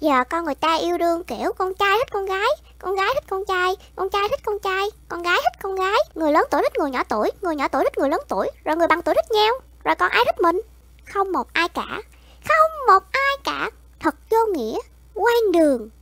giờ con người ta yêu đương kiểu con trai thích con gái con gái thích con trai con trai thích con trai con gái thích con gái người lớn tuổi thích người nhỏ tuổi người nhỏ tuổi thích người lớn tuổi rồi người bằng tuổi thích nhau rồi còn ai thích mình không một ai cả không một ai cả thật vô nghĩa quan đường